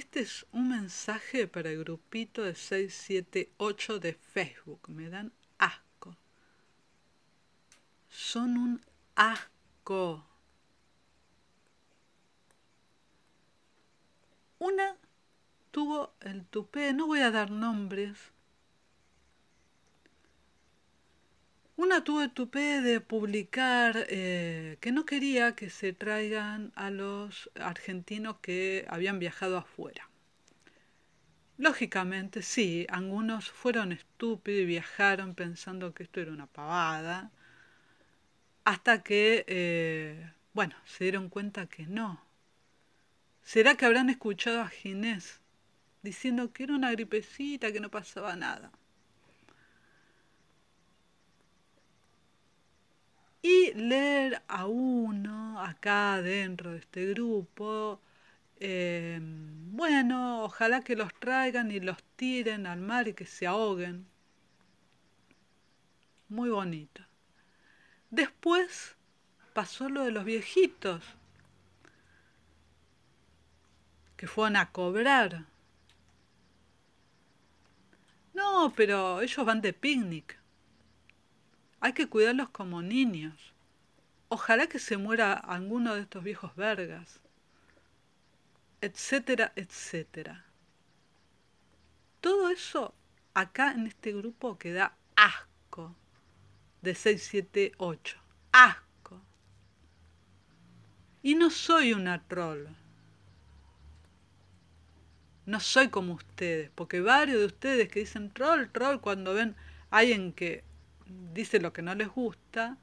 Este es un mensaje para el grupito de 678 de Facebook. Me dan asco. Son un asco. Una tuvo el tupé, no voy a dar nombres, Una tuve tupé de publicar eh, que no quería que se traigan a los argentinos que habían viajado afuera. Lógicamente, sí, algunos fueron estúpidos y viajaron pensando que esto era una pavada, hasta que, eh, bueno, se dieron cuenta que no. ¿Será que habrán escuchado a Ginés diciendo que era una gripecita, que no pasaba nada? leer a uno acá dentro de este grupo, eh, bueno, ojalá que los traigan y los tiren al mar y que se ahoguen. Muy bonito. Después pasó lo de los viejitos, que fueron a cobrar. No, pero ellos van de picnic. Hay que cuidarlos como niños. Ojalá que se muera alguno de estos viejos vergas. Etcétera, etcétera. Todo eso acá en este grupo queda asco de 678. Asco. Y no soy una troll. No soy como ustedes, porque varios de ustedes que dicen troll, troll, cuando ven a alguien que dice lo que no les gusta,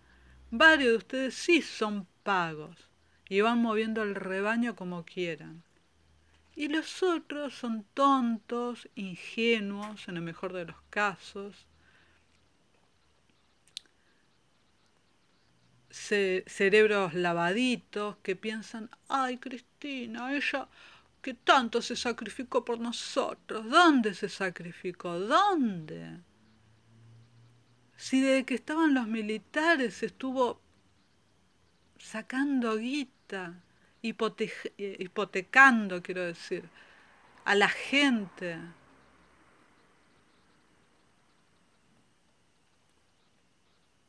varios de ustedes sí son pagos y van moviendo el rebaño como quieran. Y los otros son tontos, ingenuos, en el mejor de los casos. cerebros lavaditos que piensan, ay Cristina, ella que tanto se sacrificó por nosotros, ¿dónde se sacrificó? ¿Dónde? si desde que estaban los militares estuvo sacando guita, hipotecando, quiero decir, a la gente.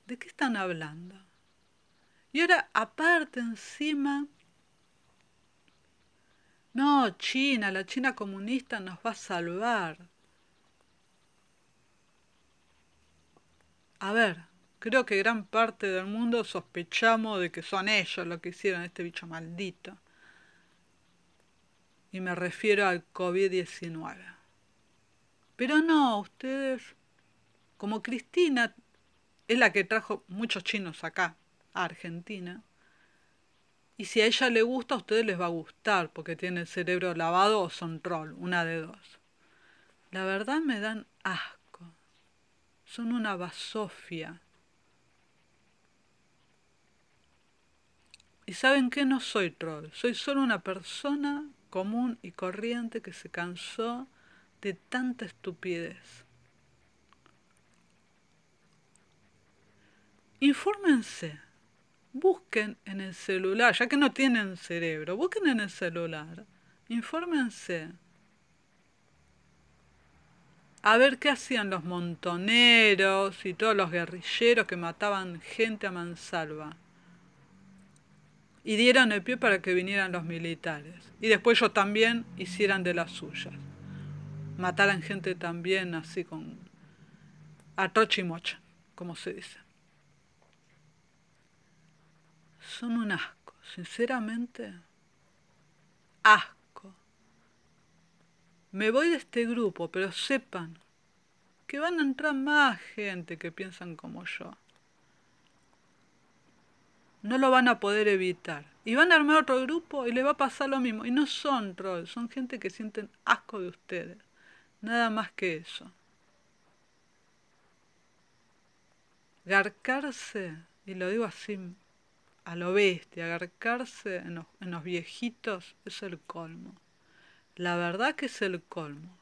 ¿De qué están hablando? Y ahora, aparte, encima, no, China, la China comunista nos va a salvar. A ver, creo que gran parte del mundo sospechamos de que son ellos los que hicieron este bicho maldito. Y me refiero al COVID-19. Pero no, ustedes, como Cristina es la que trajo muchos chinos acá, a Argentina, y si a ella le gusta, a ustedes les va a gustar, porque tiene el cerebro lavado o son troll, una de dos. La verdad me dan asco son una basofia. Y saben que no soy troll, soy solo una persona común y corriente que se cansó de tanta estupidez. Infórmense, busquen en el celular, ya que no tienen cerebro, busquen en el celular, infórmense a ver qué hacían los montoneros y todos los guerrilleros que mataban gente a mansalva. Y dieron el pie para que vinieran los militares. Y después ellos también hicieran de las suyas. Mataran gente también así con a mocha, como se dice. Son un asco, sinceramente. Asco me voy de este grupo, pero sepan que van a entrar más gente que piensan como yo. No lo van a poder evitar. Y van a armar otro grupo y le va a pasar lo mismo. Y no son trolls, son gente que sienten asco de ustedes. Nada más que eso. Garcarse, y lo digo así a lo bestia, garcarse en en los viejitos es el colmo. La verdad que es el colmo.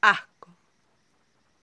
Asco.